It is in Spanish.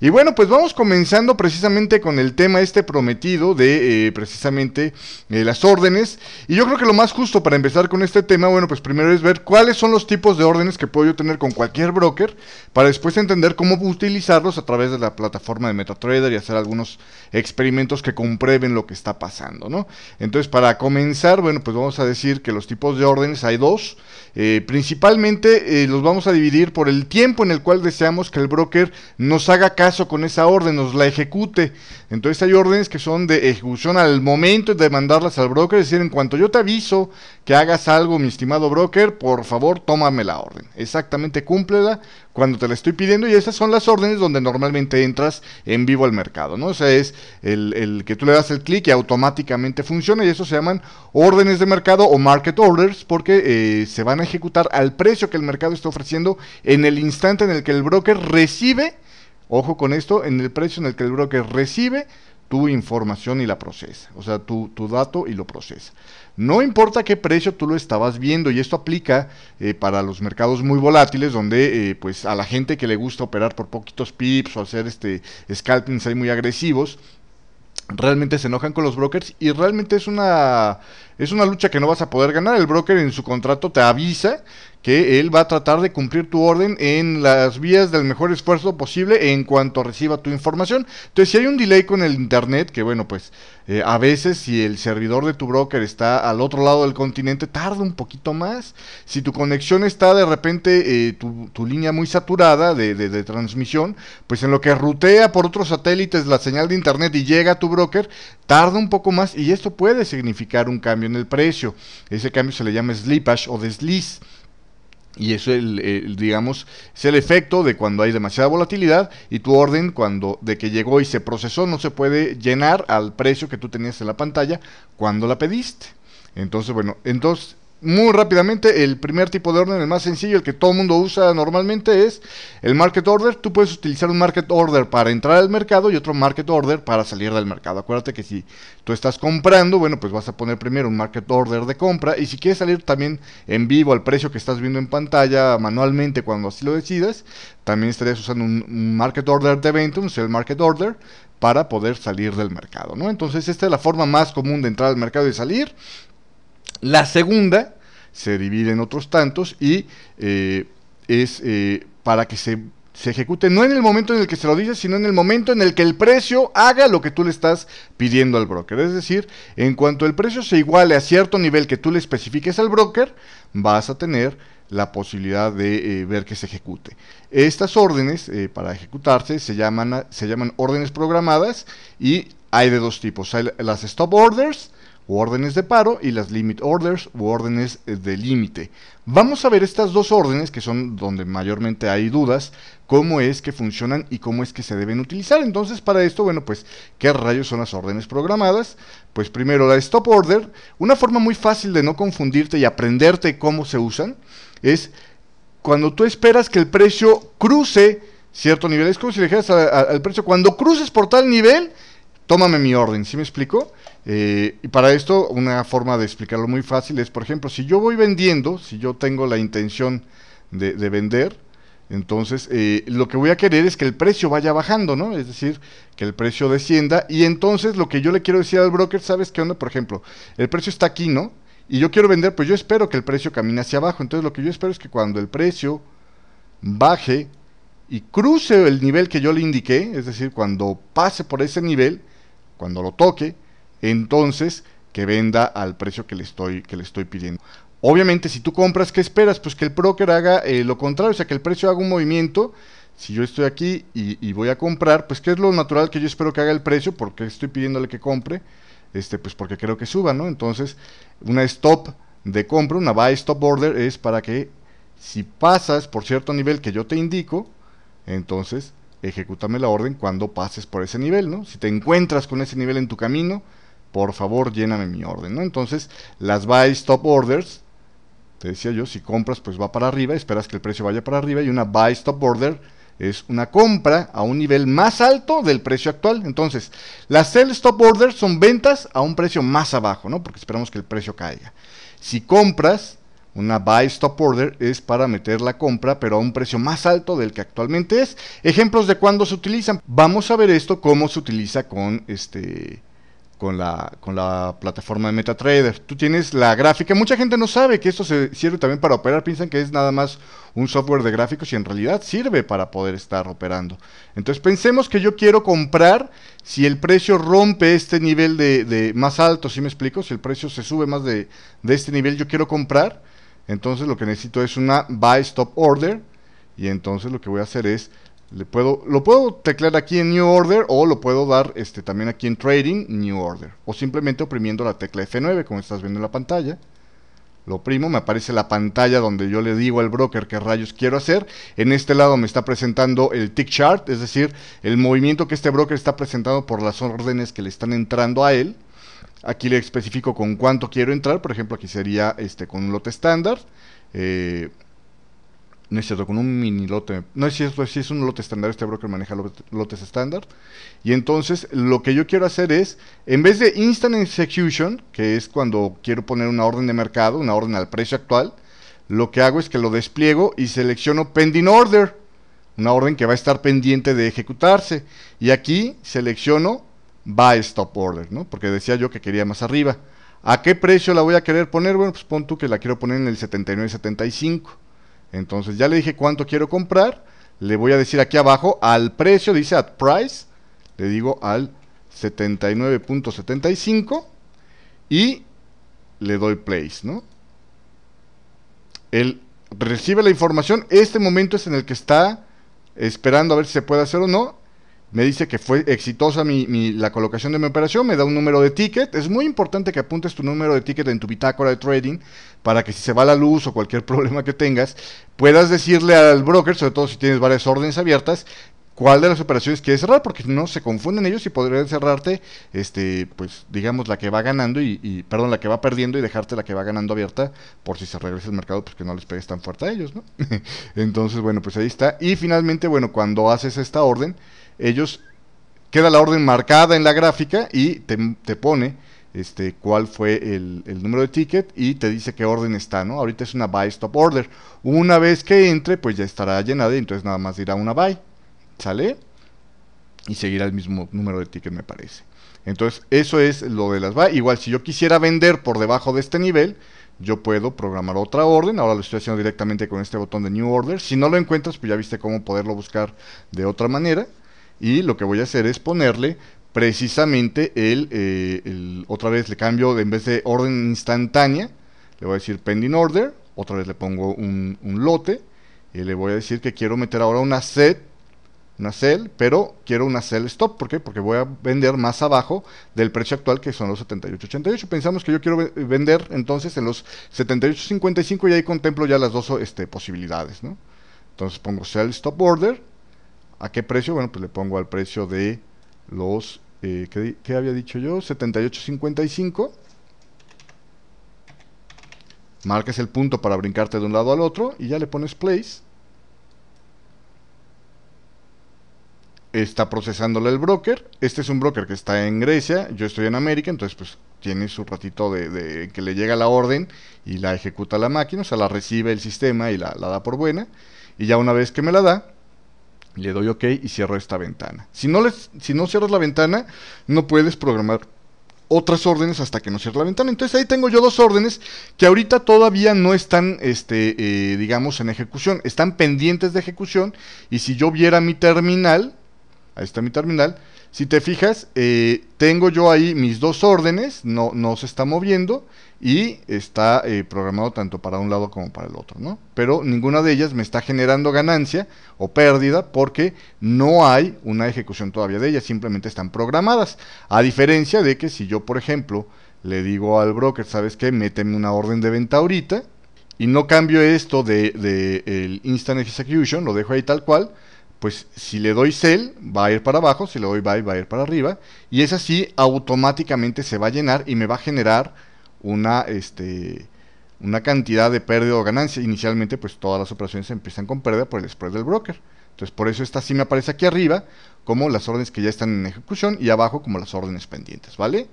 Y bueno, pues vamos comenzando precisamente con el tema este prometido de eh, precisamente eh, las órdenes. Y yo creo que lo más justo para empezar con este tema, bueno, pues primero es ver cuáles son los tipos de órdenes que puedo yo tener con cualquier broker para después entender cómo utilizarlos a través de la plataforma de MetaTrader y hacer algunos experimentos que comprueben lo que está pasando, ¿no? Entonces, para comenzar, bueno, pues vamos a decir que los tipos de órdenes hay dos. Eh, principalmente los vamos a dividir por el tiempo en el cual deseamos que el broker no nos haga caso con esa orden, nos la ejecute. Entonces hay órdenes que son de ejecución al momento de mandarlas al broker, es decir, en cuanto yo te aviso que hagas algo, mi estimado broker, por favor, tómame la orden. Exactamente, cúmplela cuando te la estoy pidiendo y esas son las órdenes donde normalmente entras en vivo al mercado, ¿no? O sea, es el, que tú le das el clic y automáticamente funciona y eso se llaman órdenes de mercado o market orders porque eh, se van a ejecutar al precio que el mercado está ofreciendo en el instante en el que el broker recibe Ojo con esto, en el precio en el que el broker recibe tu información y la procesa, o sea, tu, dato y lo procesa. No importa qué precio tú lo estabas viendo, y esto aplica eh, para los mercados muy volátiles, donde eh, pues a la gente que le gusta operar por poquitos pips o hacer este scalpings ahí muy agresivos, realmente se enojan con los brokers y realmente es una es una lucha que no vas a poder ganar. El broker en su contrato te avisa que él va a tratar de cumplir tu orden en las vías del mejor esfuerzo posible en cuanto reciba tu información. Entonces, si hay un delay con el internet, que bueno, pues eh, a veces si el servidor de tu broker está al otro lado del continente, tarda un poquito más. Si tu conexión está de repente, eh, tu, línea muy saturada de, de, transmisión, pues en lo que rutea por otros satélites la señal de internet y llega a tu broker, tarda un poco más y esto puede significar un cambio en el precio. Ese cambio se le llama slippage o desliz. Y eso, el, el, digamos, es el efecto de cuando hay demasiada volatilidad y tu orden, cuando de que llegó y se procesó, no se puede llenar al precio que tú tenías en la pantalla cuando la pediste. Entonces, bueno, entonces muy rápidamente, el primer tipo de orden, el más sencillo, el que todo el mundo usa normalmente es el market order. Tú puedes utilizar un market order para entrar al mercado y otro market order para salir del mercado. Acuérdate que si tú estás comprando, bueno, pues vas a poner primero un market order de compra y si quieres salir también en vivo al precio que estás viendo en pantalla manualmente cuando así lo decidas, también estarías usando un market order de venta un sell market order, para poder salir del mercado, ¿no? Entonces esta es la forma más común de entrar al mercado y salir la segunda se divide en otros tantos y eh, es eh, para que se, ejecute no en el momento en el que se lo dices, sino en el momento en el que el precio haga lo que tú le estás pidiendo al broker. Es decir, en cuanto el precio se iguale a cierto nivel que tú le especifiques al broker, vas a tener la posibilidad de eh, ver que se ejecute. Estas órdenes para ejecutarse se llaman, se llaman órdenes programadas y hay de dos tipos. Hay las stop orders, órdenes de paro y las limit orders u órdenes de límite. Vamos a ver estas dos órdenes, que son donde mayormente hay dudas, cómo es que funcionan y cómo es que se deben utilizar. Entonces, para esto, bueno, pues, ¿qué rayos son las órdenes programadas? Pues primero la stop order, una forma muy fácil de no confundirte y aprenderte cómo se usan, es cuando tú esperas que el precio cruce cierto nivel, es como si le dijeras al precio, cuando cruces por tal nivel, tómame mi orden, ¿sí me explico? Eh, y para esto, una forma de explicarlo muy fácil es, por ejemplo, si yo voy vendiendo, si yo tengo la intención de, vender, entonces eh, lo que voy a querer es que el precio vaya bajando, ¿no? Es decir, que el precio descienda. Y entonces lo que yo le quiero decir al broker, ¿sabes qué onda? Por ejemplo, el precio está aquí, ¿no? Y yo quiero vender, pues yo espero que el precio camine hacia abajo. Entonces lo que yo espero es que cuando el precio baje y cruce el nivel que yo le indiqué, es decir, cuando pase por ese nivel, cuando lo toque, entonces que venda al precio que le estoy, que le estoy pidiendo. Obviamente, si tú compras, ¿qué esperas? Pues que el broker haga eh, lo contrario, o sea, que el precio haga un movimiento. Si yo estoy aquí y, voy a comprar, pues ¿qué es lo natural que yo espero que haga el precio? Porque estoy pidiéndole que compre, este, pues porque creo que suba, ¿no? Entonces, una stop de compra, una buy stop order, es para que si pasas por cierto nivel que yo te indico, entonces ejecútame la orden cuando pases por ese nivel, ¿no? Si te encuentras con ese nivel en tu camino, por favor lléname mi orden, ¿no? Entonces, las buy stop orders, te decía yo, si compras pues va para arriba, esperas que el precio vaya para arriba y una buy stop order es una compra a un nivel más alto del precio actual. Entonces, las sell stop orders son ventas a un precio más abajo, ¿no? Porque esperamos que el precio caiga. Si compras, una buy stop order es para meter la compra, pero a un precio más alto del que actualmente es. Ejemplos de cuándo se utilizan. Vamos a ver esto, cómo se utiliza con este con la, con la plataforma de MetaTrader. Tú tienes la gráfica. Mucha gente no sabe que esto se sirve también para operar. Piensan que es nada más un software de gráficos y en realidad sirve para poder estar operando. Entonces pensemos que yo quiero comprar si el precio rompe este nivel de, más alto, si me explico? Si el precio se sube más de, de este nivel, yo quiero comprar. Entonces lo que necesito es una buy stop order. Y entonces lo que voy a hacer es lo puedo teclear aquí en New Order o lo puedo dar este, también aquí en Trading New Order. O simplemente oprimiendo la tecla F9 como estás viendo en la pantalla. Lo primo me aparece la pantalla donde yo le digo al broker qué rayos quiero hacer. En este lado me está presentando el tick chart, es decir, el movimiento que este broker está presentando por las órdenes que le están entrando a él. Aquí le especifico con cuánto quiero entrar, por ejemplo, aquí sería este, con un lote estándar. Eh, no es cierto, con un mini lote. No es cierto, pues, si es un lote estándar, este broker maneja lotes estándar. Y entonces lo que yo quiero hacer es, en vez de instant execution, que es cuando quiero poner una orden de mercado, una orden al precio actual, lo que hago es que lo despliego y selecciono pending order, una orden que va a estar pendiente de ejecutarse. Y aquí selecciono buy stop order, ¿no? Porque decía yo que quería más arriba. ¿A qué precio la voy a querer poner? Bueno, pues pon tú que la quiero poner en el 79.75. Entonces ya le dije cuánto quiero comprar. Le voy a decir aquí abajo al precio, dice at price. Le digo al 79.75 y le doy place, ¿no? Él recibe la información. Este momento es en el que está esperando a ver si se puede hacer o no me dice que fue exitosa mi, la colocación de mi operación, me da un número de ticket. Es muy importante que apuntes tu número de ticket en tu bitácora de trading para que si se va la luz o cualquier problema que tengas, puedas decirle al broker, sobre todo si tienes varias órdenes abiertas, cuál de las operaciones quieres cerrar, porque no se confunden ellos y podrían cerrarte, este, pues digamos, la que va ganando y, perdón, la que va perdiendo y dejarte la que va ganando abierta por si se regresa el mercado, porque pues, no les pegues tan fuerte a ellos, ¿no? Entonces, bueno, pues ahí está. Y finalmente, bueno, cuando haces esta orden, ellos, queda la orden marcada en la gráfica y te, pone... Este, cuál fue el, el, número de ticket y te dice qué orden está, ¿no? Ahorita es una buy stop order. Una vez que entre, pues ya estará llenada y entonces nada más dirá una buy. ¿Sale? Y seguirá el mismo número de tickets, me parece. Entonces, eso es lo de las va Igual, si yo quisiera vender por debajo de este nivel, yo puedo programar otra orden. Ahora lo estoy haciendo directamente con este botón de New Order. Si no lo encuentras, pues ya viste cómo poderlo buscar de otra manera. Y lo que voy a hacer es ponerle precisamente el, eh, otra vez le cambio, de, en vez de orden instantánea, le voy a decir pending order. Otra vez le pongo un, un lote. Y le voy a decir que quiero meter ahora una set una sell, pero quiero una sell stop, ¿por qué? Porque voy a vender más abajo del precio actual que son los 78.88. Pensamos que yo quiero vender entonces en los 78.55 y ahí contemplo ya las dos este, posibilidades, Entonces pongo sell stop order. ¿A qué precio? Bueno, pues le pongo al precio de los eh, ¿qué, había dicho yo? 78.55. Marcas el punto para brincarte de un lado al otro y ya le pones place. está procesándole el broker. Este es un broker que está en Grecia, yo estoy en América, entonces pues tiene su ratito de, que le llega la orden y la ejecuta la máquina, o sea, la recibe el sistema y la, da por buena. Y ya una vez que me la da, le doy OK y cierro esta ventana. Si no, les, si no cierras la ventana, no puedes programar otras órdenes hasta que no cierre la ventana. Entonces ahí tengo yo dos órdenes que ahorita todavía no están, este, eh, digamos, en ejecución. Están pendientes de ejecución y si yo viera mi terminal, Ahí está mi terminal. Si te fijas, eh, tengo yo ahí mis dos órdenes, no, no se está moviendo y está eh, programado tanto para un lado como para el otro, ¿no? Pero ninguna de ellas me está generando ganancia o pérdida porque no hay una ejecución todavía de ellas, simplemente están programadas. A diferencia de que si yo, por ejemplo, le digo al broker, ¿sabes qué? Méteme una orden de venta ahorita y no cambio esto de, de el instant execution, lo dejo ahí tal cual, pues si le doy sell, va a ir para abajo, si le doy buy, va a ir para arriba, y es así, automáticamente se va a llenar y me va a generar una, este, una cantidad de pérdida o ganancia. Inicialmente, pues todas las operaciones empiezan con pérdida por el spread del broker. Entonces, por eso esta sí me aparece aquí arriba como las órdenes que ya están en ejecución y abajo como las órdenes pendientes, ¿vale?